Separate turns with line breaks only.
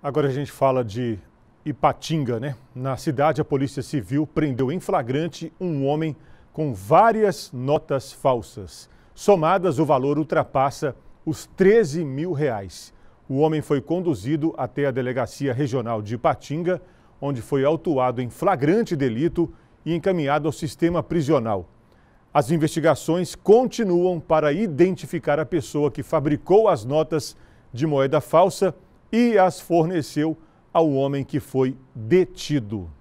Agora a gente fala de Ipatinga, né? Na cidade, a Polícia Civil prendeu em flagrante um homem com várias notas falsas. Somadas, o valor ultrapassa os 13 mil reais. O homem foi conduzido até a Delegacia Regional de Ipatinga, onde foi autuado em flagrante delito e encaminhado ao sistema prisional. As investigações continuam para identificar a pessoa que fabricou as notas de moeda falsa e as forneceu ao homem que foi detido.